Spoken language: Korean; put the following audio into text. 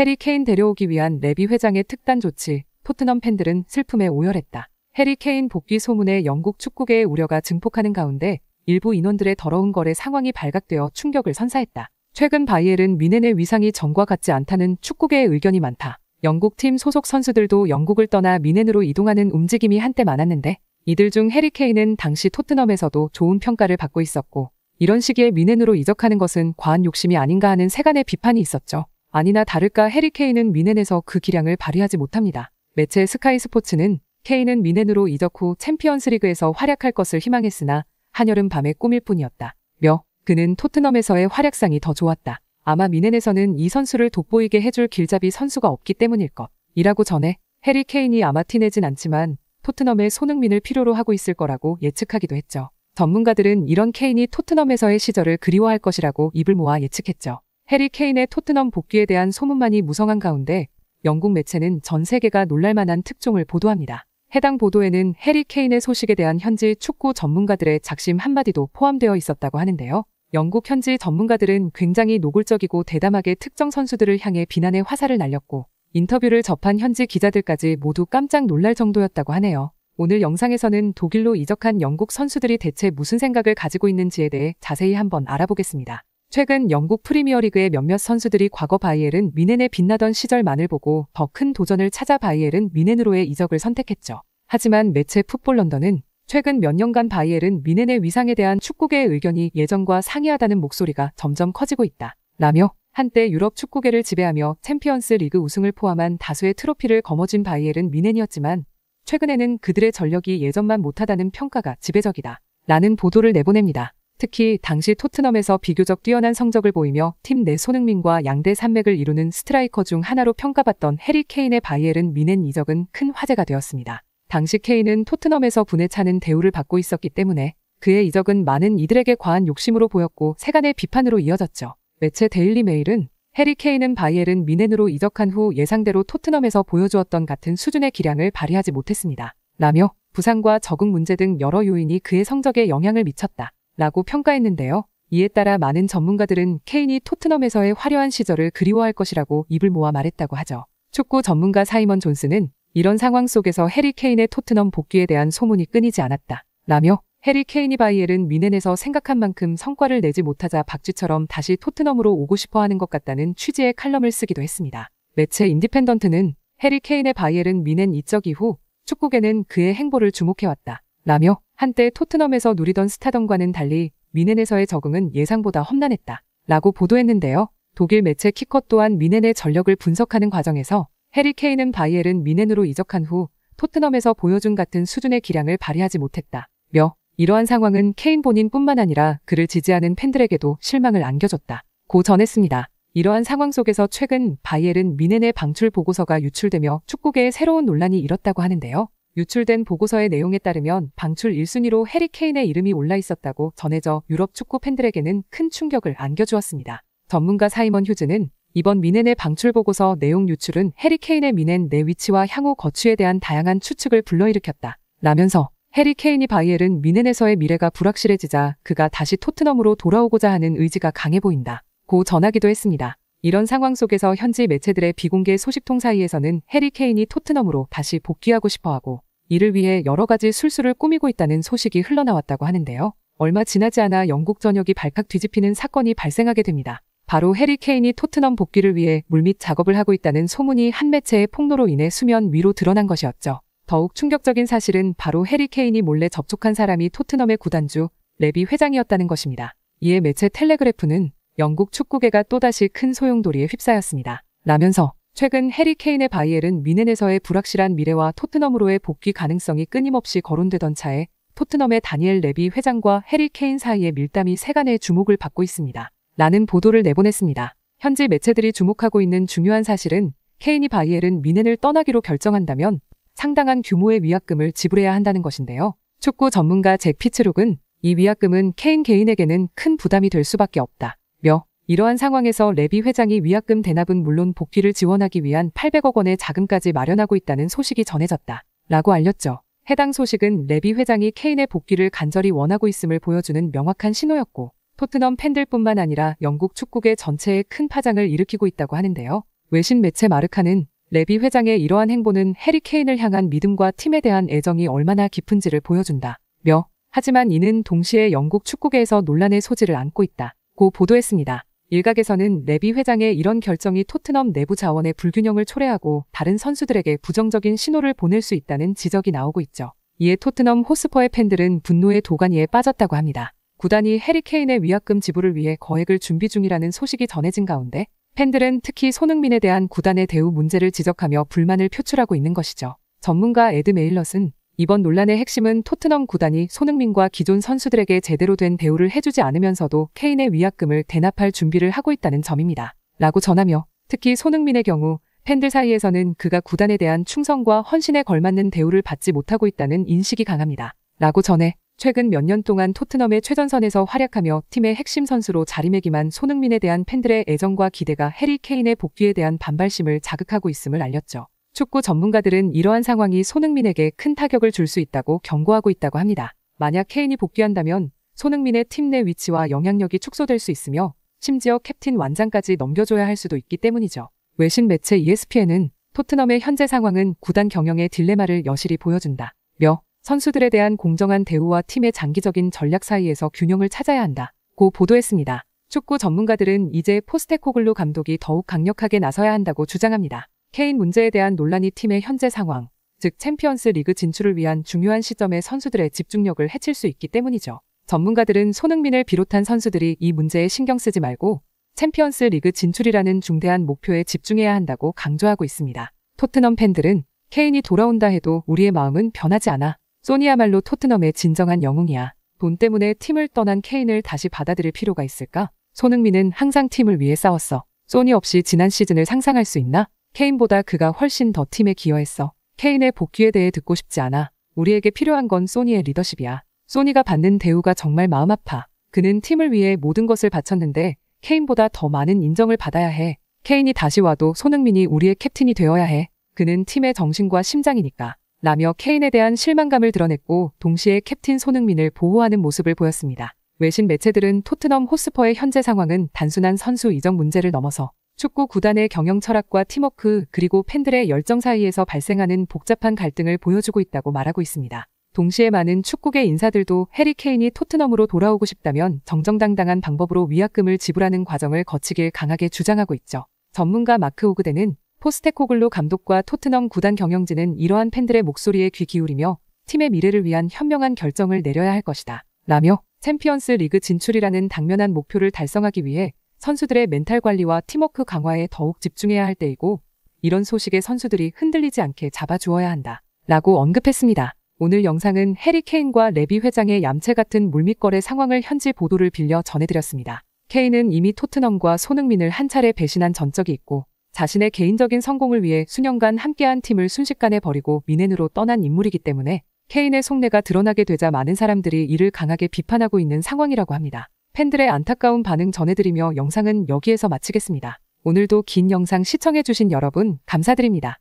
해리 케인 데려오기 위한 레비 회장의 특단 조치, 토트넘 팬들은 슬픔에 오열했다. 해리 케인 복귀 소문에 영국 축구계의 우려가 증폭하는 가운데 일부 인원들의 더러운 거래 상황이 발각되어 충격을 선사했다. 최근 바이엘은 미넨의 위상이 전과 같지 않다는 축구계의 의견이 많다. 영국팀 소속 선수들도 영국을 떠나 미넨으로 이동하는 움직임이 한때 많았는데 이들 중 해리케인은 당시 토트넘에서도 좋은 평가를 받고 있었고 이런 시기에 미넨으로 이적하는 것은 과한 욕심이 아닌가 하는 세간의 비판이 있었죠. 아니나 다를까 해리 케인은 미넨에서 그 기량을 발휘하지 못합니다. 매체 스카이 스포츠는 케인은 미넨으로 이적 후 챔피언스리그에서 활약할 것을 희망했으나 한여름 밤의 꿈일 뿐이었다. 며 그는 토트넘에서의 활약상이 더 좋았다. 아마 미넨에서는 이 선수를 돋보이게 해줄 길잡이 선수가 없기 때문일 것. 이라고 전해 해리 케인이 아마 티내진 않지만 토트넘의 손흥민을 필요로 하고 있을 거라고 예측하기도 했죠. 전문가들은 이런 케인이 토트넘에서의 시절을 그리워할 것이라고 입을 모아 예측했죠. 해리 케인의 토트넘 복귀에 대한 소문만이 무성한 가운데 영국 매체는 전 세계가 놀랄만한 특종을 보도합니다. 해당 보도에는 해리 케인의 소식에 대한 현지 축구 전문가들의 작심 한마디도 포함되어 있었다고 하는데요. 영국 현지 전문가들은 굉장히 노골적이고 대담하게 특정 선수들을 향해 비난의 화살을 날렸고 인터뷰를 접한 현지 기자들까지 모두 깜짝 놀랄 정도였다고 하네요. 오늘 영상에서는 독일로 이적한 영국 선수들이 대체 무슨 생각을 가지고 있는지에 대해 자세히 한번 알아보겠습니다. 최근 영국 프리미어리그의 몇몇 선수들이 과거 바이엘은 미넨에 빛나던 시절만을 보고 더 큰 도전을 찾아 바이엘은 미넨으로의 이적을 선택했죠. 하지만 매체 풋볼 런던은 최근 몇 년간 바이엘은 미넨의 위상에 대한 축구계의 의견이 예전과 상이하다는 목소리가 점점 커지고 있다. 라며 한때 유럽 축구계를 지배하며 챔피언스 리그 우승을 포함한 다수의 트로피를 거머쥔 바이엘은 미넨이었지만 최근에는 그들의 전력이 예전만 못하다는 평가가 지배적이다. 라는 보도를 내보냅니다. 특히 당시 토트넘에서 비교적 뛰어난 성적을 보이며 팀 내 손흥민과 양대 산맥을 이루는 스트라이커 중 하나로 평가받던 해리 케인의 바이에른 미넨 이적은 큰 화제가 되었습니다. 당시 케인은 토트넘에서 분해 차는 대우를 받고 있었기 때문에 그의 이적은 많은 이들에게 과한 욕심으로 보였고 세간의 비판으로 이어졌죠. 매체 데일리 메일은 해리 케인은 바이에른 미넨으로 이적한 후 예상대로 토트넘에서 보여주었던 같은 수준의 기량을 발휘하지 못했습니다. 라며 부상과 적응 문제 등 여러 요인이 그의 성적에 영향을 미쳤다. 라고 평가했는데요. 이에 따라 많은 전문가들은 케인이 토트넘에서의 화려한 시절을 그리워할 것이라고 입을 모아 말했다고 하죠. 축구 전문가 사이먼 존스는 이런 상황 속에서 해리 케인의 토트넘 복귀에 대한 소문이 끊이지 않았다. 라며 해리 케인이 바이엘은 미넨에서 생각한 만큼 성과를 내지 못하자 박쥐처럼 다시 토트넘으로 오고 싶어 하는 것 같다는 취지의 칼럼을 쓰기도 했습니다. 매체 인디펜던트는 해리 케인의 바이엘은 미넨 이적 이후 축구계는 그의 행보를 주목해왔다. 라며 한때 토트넘에서 누리던 스타덤과는 달리 미넨에서의 적응은 예상보다 험난했다. 라고 보도했는데요. 독일 매체 키컷 또한 미넨의 전력을 분석하는 과정에서 해리 케인은 바이엘은 미넨으로 이적한 후 토트넘에서 보여준 같은 수준의 기량을 발휘하지 못했다. 며 이러한 상황은 케인 본인뿐만 아니라 그를 지지하는 팬들에게도 실망을 안겨줬다. 고 전했습니다. 이러한 상황 속에서 최근 바이엘은 미넨의 방출 보고서가 유출되며 축구계에 새로운 논란이 일었다고 하는데요. 유출된 보고서의 내용에 따르면 방출 1순위로 해리 케인의 이름이 올라 있었다고 전해져 유럽 축구 팬들에게는 큰 충격을 안겨주었습니다. 전문가 사이먼 휴즈는 이번 미넨의 방출 보고서 내용 유출은 해리 케인의 미넨 내 위치와 향후 거취에 대한 다양한 추측을 불러일으켰다. 라면서 해리 케인이 바이엘은 미넨에서의 미래가 불확실해지자 그가 다시 토트넘으로 돌아오고자 하는 의지가 강해 보인다. 고 전하기도 했습니다. 이런 상황 속에서 현지 매체들의 비공개 소식통 사이에서는 해리 케인이 토트넘으로 다시 복귀하고 싶어하고 이를 위해 여러 가지 술술을 꾸미고 있다는 소식이 흘러나왔다고 하는데요. 얼마 지나지 않아 영국 전역이 발칵 뒤집히는 사건이 발생하게 됩니다. 바로 해리 케인이 토트넘 복귀를 위해 물밑 작업을 하고 있다는 소문이 한 매체의 폭로로 인해 수면 위로 드러난 것이었죠. 더욱 충격적인 사실은 바로 해리 케인이 몰래 접촉한 사람이 토트넘의 구단주 레비 회장이었다는 것입니다. 이에 매체 텔레그래프는 영국 축구계가 또다시 큰 소용돌이에 휩싸였습니다. 라면서 최근 해리 케인의 바이엘은 미넨에서의 불확실한 미래와 토트넘으로의 복귀 가능성이 끊임없이 거론되던 차에 토트넘의 다니엘 레비 회장과 해리 케인 사이의 밀담이 세간의 주목을 받고 있습니다. 라는 보도를 내보냈습니다. 현지 매체들이 주목하고 있는 중요한 사실은 케인이 바이엘은 미넨을 떠나기로 결정한다면 상당한 규모의 위약금을 지불해야 한다는 것인데요. 축구 전문가 잭 피츠룩은 이 위약금은 케인 개인에게는 큰 부담이 될 수밖에 없다. 며 이러한 상황에서 레비 회장이 위약금 대납은 물론 복귀를 지원하기 위한 800억 원의 자금까지 마련하고 있다는 소식이 전해졌다. 라고 알렸죠. 해당 소식은 레비 회장이 케인의 복귀를 간절히 원하고 있음을 보여주는 명확한 신호였고 토트넘 팬들뿐만 아니라 영국 축구계 전체에 큰 파장을 일으키고 있다고 하는데요. 외신 매체 마르카는 레비 회장의 이러한 행보는 해리 케인을 향한 믿음과 팀에 대한 애정이 얼마나 깊은지를 보여준다. 며 하지만 이는 동시에 영국 축구계에서 논란의 소지를 안고 있다. 고 보도했습니다. 일각에서는 레비 회장의 이런 결정이 토트넘 내부 자원의 불균형을 초래하고 다른 선수들에게 부정적인 신호를 보낼 수 있다는 지적이 나오고 있죠. 이에 토트넘 호스퍼의 팬들은 분노의 도가니에 빠졌다고 합니다. 구단이 해리케인의 위약금 지불을 위해 거액을 준비 중이라는 소식이 전해진 가운데 팬들은 특히 손흥민에 대한 구단의 대우 문제를 지적하며 불만을 표출하고 있는 것이죠. 전문가 에드 메일럿은 이번 논란의 핵심은 토트넘 구단이 손흥민과 기존 선수들에게 제대로 된 대우를 해주지 않으면서도 케인의 위약금을 대납할 준비를 하고 있다는 점입니다. 라고 전하며 특히 손흥민의 경우 팬들 사이에서는 그가 구단에 대한 충성과 헌신에 걸맞는 대우를 받지 못하고 있다는 인식이 강합니다. 라고 전해 최근 몇 년 동안 토트넘의 최전선에서 활약하며 팀의 핵심 선수로 자리매김한 손흥민에 대한 팬들의 애정과 기대가 해리 케인의 복귀에 대한 반발심을 자극하고 있음을 알렸죠. 축구 전문가들은 이러한 상황이 손흥민에게 큰 타격을 줄 수 있다고 경고하고 있다고 합니다. 만약 케인이 복귀한다면 손흥민의 팀 내 위치와 영향력이 축소될 수 있으며 심지어 캡틴 완장까지 넘겨줘야 할 수도 있기 때문이죠. 외신 매체 ESPN은 토트넘의 현재 상황은 구단 경영의 딜레마를 여실히 보여준다. 며 선수들에 대한 공정한 대우와 팀의 장기적인 전략 사이에서 균형을 찾아야 한다. 고 보도했습니다. 축구 전문가들은 이제 포스테코글로 감독이 더욱 강력하게 나서야 한다고 주장합니다. 케인 문제에 대한 논란이 팀의 현재 상황, 즉 챔피언스 리그 진출을 위한 중요한 시점에 선수들의 집중력을 해칠 수 있기 때문이죠. 전문가들은 손흥민을 비롯한 선수들이 이 문제에 신경 쓰지 말고 챔피언스 리그 진출이라는 중대한 목표에 집중해야 한다고 강조하고 있습니다. 토트넘 팬들은 케인이 돌아온다 해도 우리의 마음은 변하지 않아. 소니야말로 토트넘의 진정한 영웅이야. 돈 때문에 팀을 떠난 케인을 다시 받아들일 필요가 있을까? 손흥민은 항상 팀을 위해 싸웠어. 소니 없이 지난 시즌을 상상할 수 있나? 케인보다 그가 훨씬 더 팀에 기여했어. 케인의 복귀에 대해 듣고 싶지 않아. 우리에게 필요한 건 소니의 리더십이야. 소니가 받는 대우가 정말 마음 아파. 그는 팀을 위해 모든 것을 바쳤는데 케인보다 더 많은 인정을 받아야 해. 케인이 다시 와도 손흥민이 우리의 캡틴이 되어야 해. 그는 팀의 정신과 심장이니까. 라며 케인에 대한 실망감을 드러냈고 동시에 캡틴 손흥민을 보호하는 모습을 보였습니다. 외신 매체들은 토트넘 호스퍼의 현재 상황은 단순한 선수 이적 문제를 넘어서 축구 구단의 경영 철학과 팀워크 그리고 팬들의 열정 사이에서 발생하는 복잡한 갈등을 보여주고 있다고 말하고 있습니다. 동시에 많은 축구계 인사들도 해리 케인이 토트넘으로 돌아오고 싶다면 정정당당한 방법으로 위약금을 지불하는 과정을 거치길 강하게 주장하고 있죠. 전문가 마크 오그데는 포스테코글로 감독과 토트넘 구단 경영진은 이러한 팬들의 목소리에 귀 기울이며 팀의 미래를 위한 현명한 결정을 내려야 할 것이다. 라며 챔피언스 리그 진출이라는 당면한 목표를 달성하기 위해 선수들의 멘탈 관리와 팀워크 강화에 더욱 집중해야 할 때이고 이런 소식에 선수들이 흔들리지 않게 잡아주어야 한다. 라고 언급했습니다. 오늘 영상은 해리 케인과 레비 회장의 얌체 같은 물밑거래 상황을 현지 보도를 빌려 전해드렸습니다. 케인은 이미 토트넘과 손흥민을 한 차례 배신한 전적이 있고 자신의 개인적인 성공을 위해 수년간 함께한 팀을 순식간에 버리고 미넨으로 떠난 인물이기 때문에 케인의 속내가 드러나게 되자 많은 사람들이 이를 강하게 비판하고 있는 상황이라고 합니다. 팬들의 안타까운 반응 전해드리며 영상은 여기에서 마치겠습니다. 오늘도 긴 영상 시청해주신 여러분 감사드립니다.